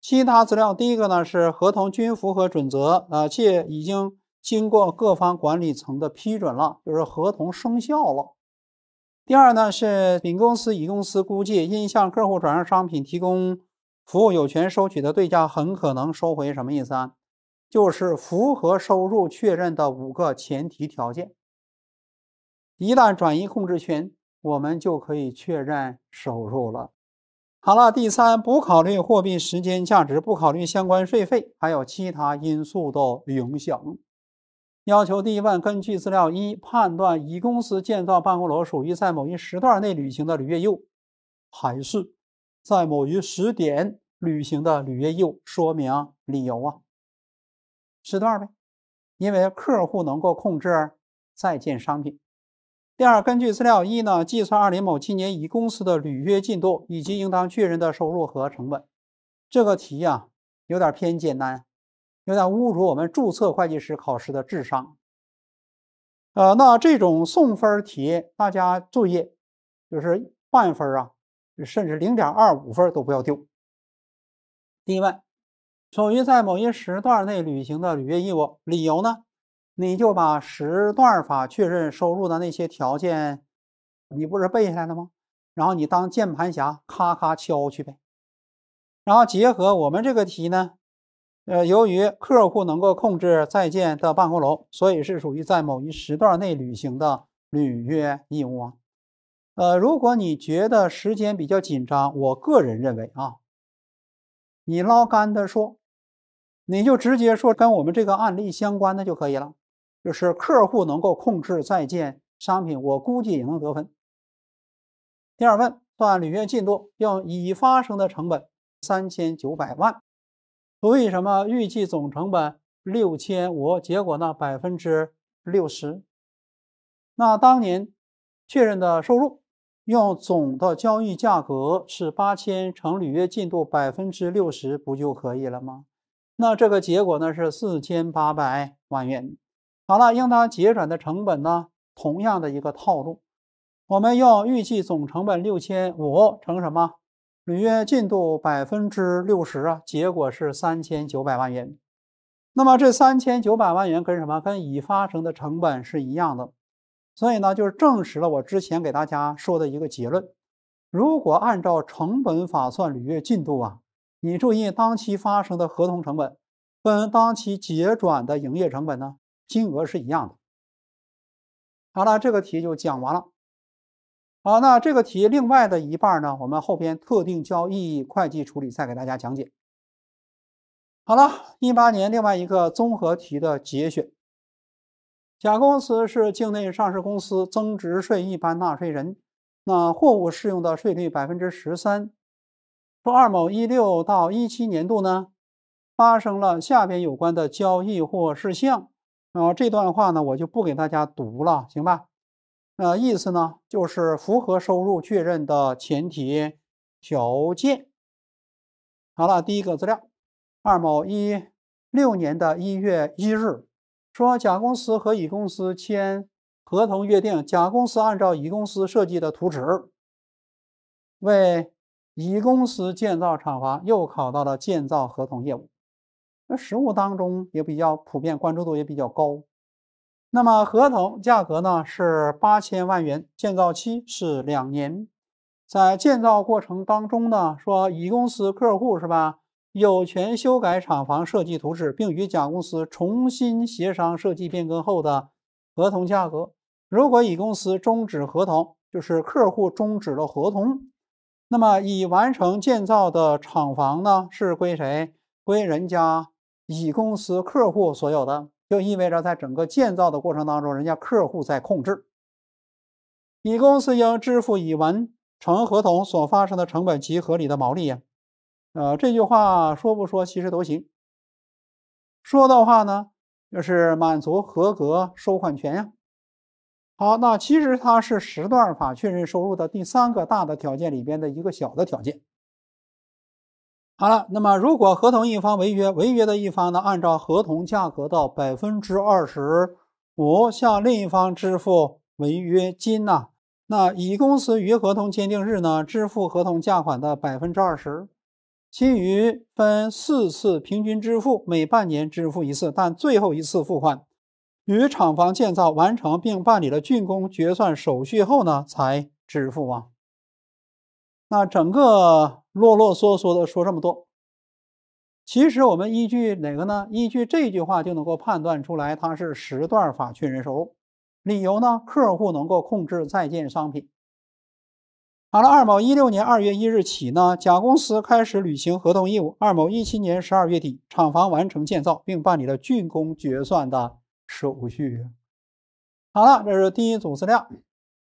其他资料，第一个呢是合同均符合准则，啊，且已经经过各方管理层的批准了，就是合同生效了。第二呢是丙公司、乙公司估计应向客户转让商品提供服务有权收取的对价很可能收回，什么意思啊？就是符合收入确认的五个前提条件。一旦转移控制权，我们就可以确认收入了。好了，第三，不考虑货币时间价值，不考虑相关税费，还有其他因素的影响。要求第一问，根据资料一，判断乙公司建造办公楼属于在某一时段内履行的履约义务，还是在某一时点履行的履约义务？说明理由啊。时段呗，因为客户能够控制在建商品。第二，根据资料一呢，计算二零某七年乙公司的履约进度以及应当确认的收入和成本。这个题呀，有点偏简单，有点侮辱我们注册会计师考试的智商。呃，那这种送分题，大家注意，就是半分啊，甚至零点二五分都不要丢。第一问，属于在某一时段内履行的履约义务，理由呢？你就把时段法确认收入的那些条件，你不是背下来了吗？然后你当键盘侠，咔咔敲去呗。然后结合我们这个题呢，呃，由于客户能够控制在建的办公楼，所以是属于在某一时段内履行的履约义务啊。呃，如果你觉得时间比较紧张，我个人认为啊，你捞干的说，你就直接说跟我们这个案例相关的就可以了。就是客户能够控制在建商品，我估计也能得分。第二问算履约进度，用已发生的成本三千九百万除以什么预计总成本六千五，结果呢百分之六十。那当年确认的收入用总的交易价格是八千乘履约进度百分之六十，不就可以了吗？那这个结果呢是四千八百万元。好了，应当结转的成本呢？同样的一个套路，我们用预计总成本六千五乘什么？履约进度百分之六十啊，结果是三千九百万元。那么这三千九百万元跟什么？跟已发生的成本是一样的。所以呢，就是证实了我之前给大家说的一个结论：如果按照成本法算履约进度啊，你注意当期发生的合同成本跟当期结转的营业成本呢？金额是一样的。好了，这个题就讲完了。好，那这个题另外的一半呢，我们后边特定交易会计处理再给大家讲解。好了，一八年另外一个综合题的节选。甲公司是境内上市公司，增值税一般纳税人，那货物适用的税率百分之十三。说二某一六到一七年度呢，发生了下边有关的交易或事项。呃，这段话呢，我就不给大家读了，行吧？那意思呢，就是符合收入确认的前提条件。好了，第一个资料，二某一六年的一月一日，说甲公司和乙公司签合同，约定甲公司按照乙公司设计的图纸为乙公司建造厂房，又考到了建造合同业务。那实物当中也比较普遍，关注度也比较高。那么合同价格呢是八千万元，建造期是两年。在建造过程当中呢，说乙公司客户是吧，有权修改厂房设计图纸，并与甲公司重新协商设计变更后的合同价格。如果乙公司终止合同，就是客户终止了合同，那么已完成建造的厂房呢是归谁？归人家。乙公司客户所有的，就意味着在整个建造的过程当中，人家客户在控制。乙公司应支付已完成合同所发生的成本及合理的毛利呀。呃，这句话说不说其实都行。说的话呢，就是满足合格收款权呀。好，那其实它是时段法确认收入的第三个大的条件里边的一个小的条件。好了，那么如果合同一方违约，违约的一方呢，按照合同价格的百分之二十五向另一方支付违约金呢？那乙公司于合同签订日呢支付合同价款的百分之二十，其余分四次平均支付，每半年支付一次，但最后一次付款与厂房建造完成并办理了竣工决算手续后呢才支付啊。那整个。啰啰嗦嗦的说这么多，其实我们依据哪个呢？依据这句话就能够判断出来，它是时段法确认收入。理由呢？客户能够控制在建商品。好了，二某一六年二月一日起呢，甲公司开始履行合同义务。二某一七年十二月底，厂房完成建造并办理了竣工决算的手续。好了，这是第一组资料。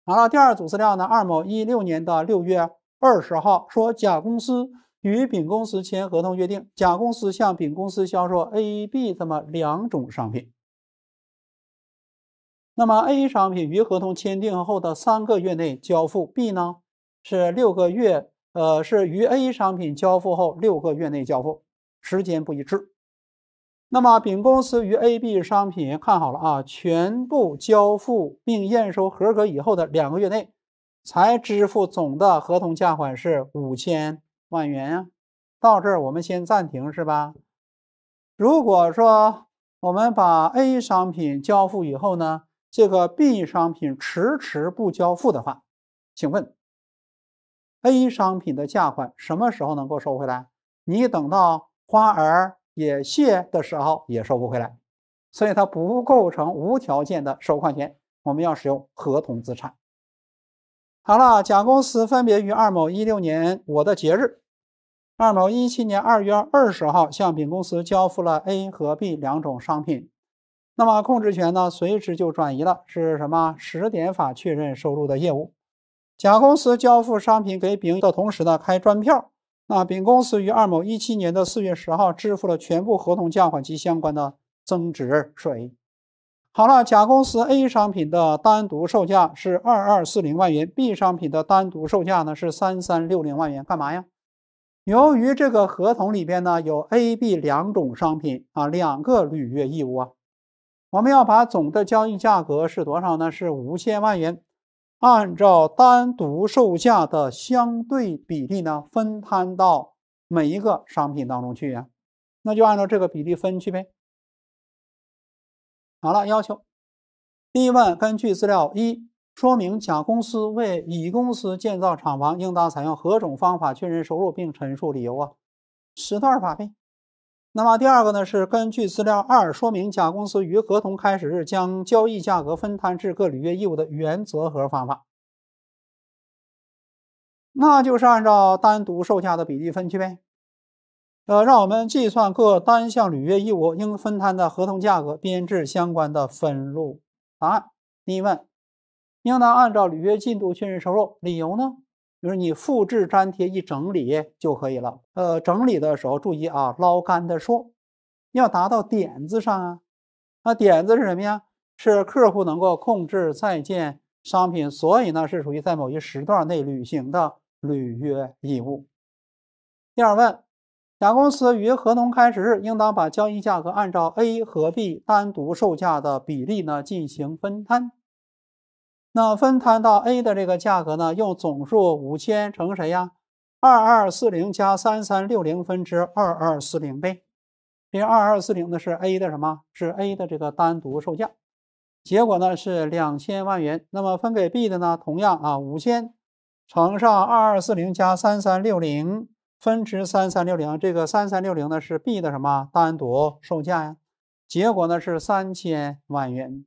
好了，第二组资料呢？二某一六年的六月。二十号说，甲公司与丙公司签合同，约定甲公司向丙公司销售 A、B 这么两种商品。那么 A 商品于合同签订后的三个月内交付，B 呢是六个月，呃，是于 A 商品交付后六个月内交付，时间不一致。那么丙公司于 A、B 商品看好了啊，全部交付并验收合格以后的两个月内。才支付总的合同价款是五千万元呀。到这儿我们先暂停，是吧？如果说我们把 A 商品交付以后呢，这个 B 商品迟迟不交付的话，请问 A 商品的价款什么时候能够收回来？你等到花儿也谢的时候也收不回来，所以它不构成无条件的收款权，我们要使用合同资产。好了，甲公司分别于二某一六年我的节日，二某一七年二月二十号向丙公司交付了 A 和 B 两种商品，那么控制权呢，随之就转移了，是什么？时点法确认收入的业务。甲公司交付商品给丙的同时呢，开专票。那丙公司于二某一七年的四月十号支付了全部合同价款及相关的增值税。好了，甲公司 A 商品的单独售价是二二四零万元，B 商品的单独售价呢是三三六零万元。干嘛呀？由于这个合同里边呢有 A、B 两种商品啊，两个履约义务啊，我们要把总的交易价格是多少呢？是五千万元，按照单独售价的相对比例呢分摊到每一个商品当中去呀，那就按照这个比例分去呗。好了，要求。第一问，根据资料一，说明甲公司为乙公司建造厂房应当采用何种方法确认收入，并陈述理由啊。十段法呗。那么第二个呢，是根据资料二，说明甲公司于合同开始日将交易价格分摊至各履约义务的原则和方法。那就是按照单独售价的比例分去呗。呃，让我们计算各单项履约义务应分摊的合同价格，编制相关的分录答案。第一问，应当按照履约进度确认收入，理由呢？比如你复制粘贴一整理就可以了。呃，整理的时候注意啊，捞干的说，要达到点子上啊。那点子是什么呀？是客户能够控制在建商品，所以呢是属于在某一时段内履行的履约义务。第二问。甲公司于合同开始日，应当把交易价格按照 A 和 B 单独售价的比例呢进行分摊。那分摊到 A 的这个价格呢，用总数五千乘谁呀？二二四零加三三六零分之二二四零倍，因为二二四零呢是 A 的什么？是 A 的这个单独售价。结果呢是两千万元。那么分给 B 的呢，同样啊，五千乘上二二四零加三三六零。分值三三六零，这个三三六零呢是 B 的什么单独售价呀？结果呢是三千万元。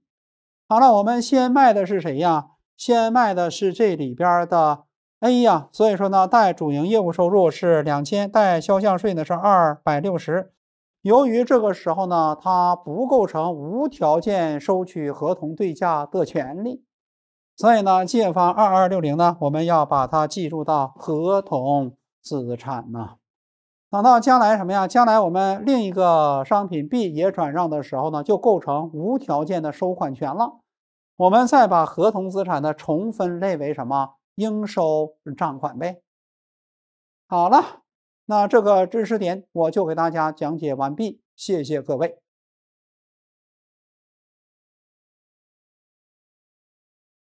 好了，我们先卖的是谁呀？先卖的是这里边的 A 呀。所以说呢，带主营业务收入是两千，带销项税呢是二百六十。由于这个时候呢，它不构成无条件收取合同对价的权利，所以呢，借方二二六零呢，我们要把它计入到合同。资产呢？等到将来什么呀？将来我们另一个商品 B 也转让的时候呢，就构成无条件的收款权了。我们再把合同资产的重分类为什么应收账款呗？好了，那这个知识点我就给大家讲解完毕，谢谢各位。